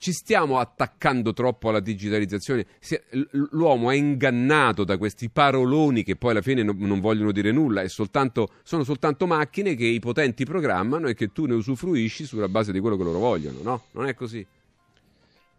ci stiamo attaccando troppo alla digitalizzazione. L'uomo è ingannato da questi paroloni che poi alla fine non vogliono dire nulla, soltanto, sono soltanto macchine che i potenti programmano e che tu ne usufruisci sulla base di quello che loro vogliono, no? Non è così.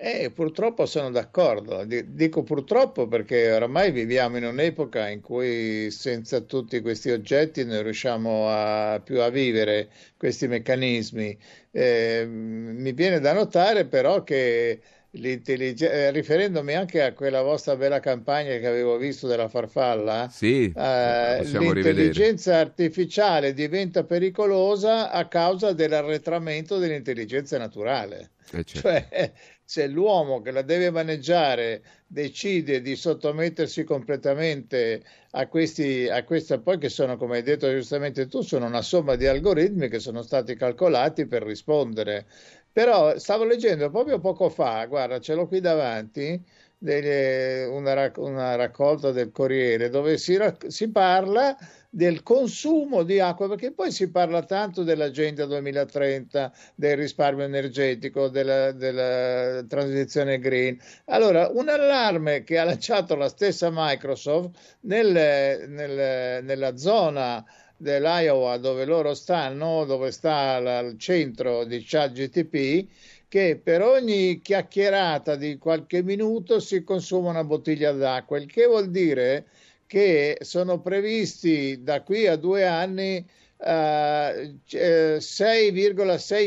Eh, purtroppo sono d'accordo, dico purtroppo perché oramai viviamo in un'epoca in cui senza tutti questi oggetti non riusciamo a, più a vivere questi meccanismi. Eh, mi viene da notare però che eh, riferendomi anche a quella vostra bella campagna che avevo visto della farfalla, sì, eh, eh l'intelligenza rivedere. artificiale diventa pericolosa a causa dell'arretramento dell'intelligenza naturale. Eh, certo. Cioè, eh, se l'uomo che la deve maneggiare decide di sottomettersi completamente a questi, a questa, poi che sono, come hai detto giustamente tu, sono una somma di algoritmi che sono stati calcolati per rispondere però stavo leggendo proprio poco fa, guarda, ce l'ho qui davanti, delle, una, rac- una, raccolta del Corriere dove si, rac- si, parla del consumo di acqua, perché poi si parla tanto dell'agenda 2030, del risparmio energetico, della, della transizione green. Allora, un allarme che ha lanciato la stessa Microsoft nel, nel, nella zona dell'Iowa dove loro stanno, dove sta il centro di ChatGTP, che per ogni chiacchierata di qualche minuto si consuma una bottiglia d'acqua, il che vuol dire che sono previsti da qui a due anni 6,6 eh, eh,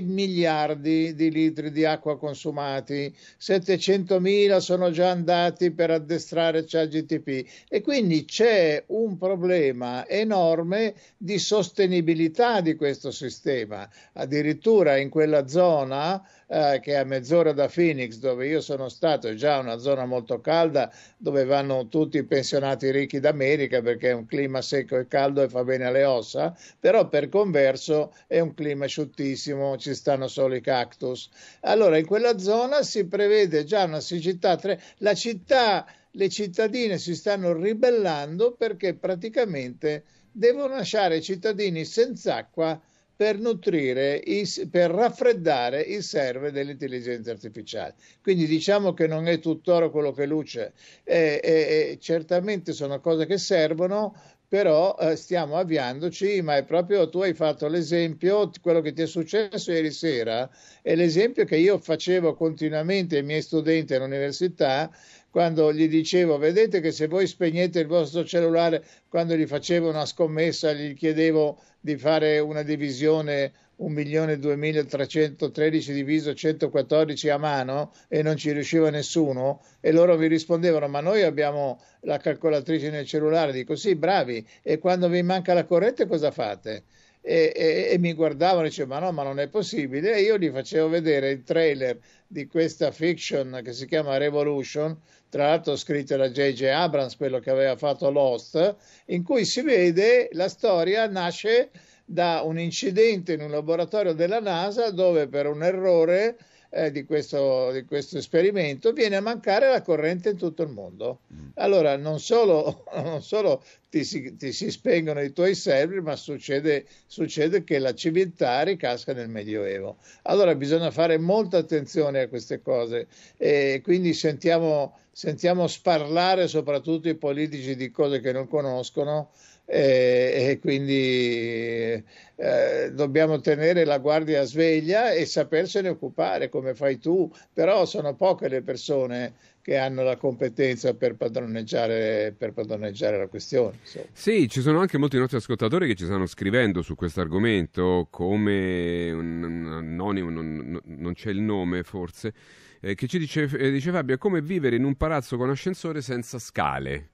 miliardi di litri di acqua consumati, 700 mila sono già andati per addestrare ChatGTP e quindi c'è un problema enorme di sostenibilità di questo sistema. Addirittura in quella zona eh, che è a mezz'ora da Phoenix dove io sono stato, è già una zona molto calda dove vanno tutti i pensionati ricchi d'America perché è un clima secco e caldo e fa bene alle ossa, però per converso è un clima asciuttissimo, ci stanno solo i cactus. Allora in quella zona si prevede già una siccità, tre... la città, le cittadine si stanno ribellando perché praticamente devono lasciare i cittadini senza acqua per nutrire, per raffreddare il server dell'intelligenza artificiale. Quindi diciamo che non è tutt'oro quello che luce, eh, eh, eh certamente sono cose che servono, però eh, stiamo avviandoci, ma è proprio tu hai fatto l'esempio, quello che ti è successo ieri sera è l'esempio che io facevo continuamente ai miei studenti all'università quando gli dicevo vedete che se voi spegnete il vostro cellulare quando gli facevo una scommessa gli chiedevo di fare una divisione 1.2313 diviso 114 a mano e non ci riusciva nessuno e loro mi rispondevano ma noi abbiamo la calcolatrice nel cellulare dico sì bravi e quando vi manca la corrente cosa fate? e, e, e mi guardavano e dicevano ma no, ma non è possibile. E io gli facevo vedere il trailer di questa fiction che si chiama Revolution, tra l'altro scritta da J.J. Abrams, quello che aveva fatto Lost, in cui si vede la storia nasce da un incidente in un laboratorio della NASA dove per un errore eh, di, questo, di, questo, esperimento, viene a mancare la corrente in tutto il mondo. Mm. Allora non solo, non solo ti, si, ti, si, spengono i tuoi server, ma succede, succede che la civiltà ricasca nel Medioevo. Allora bisogna fare molta attenzione a queste cose e quindi sentiamo, sentiamo sparlare soprattutto i politici di cose che non conoscono eh, e quindi eh, dobbiamo tenere la guardia sveglia e sapersene occupare come fai tu, però sono poche le persone che hanno la competenza per padroneggiare, per padroneggiare la questione. Insomma. Sì, ci sono anche molti nostri ascoltatori che ci stanno scrivendo su questo argomento, come un anonimo, non, non c'è il nome forse, eh, che ci dice, eh, dice Fabio, come vivere in un palazzo con ascensore senza scale.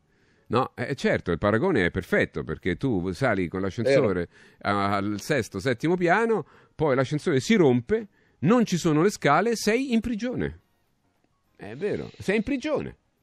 No, eh, eh, certo, il paragone è perfetto perché tu sali con l'ascensore al sesto, settimo piano, poi l'ascensore si rompe, non ci sono le scale, sei in prigione. È vero, sei in prigione.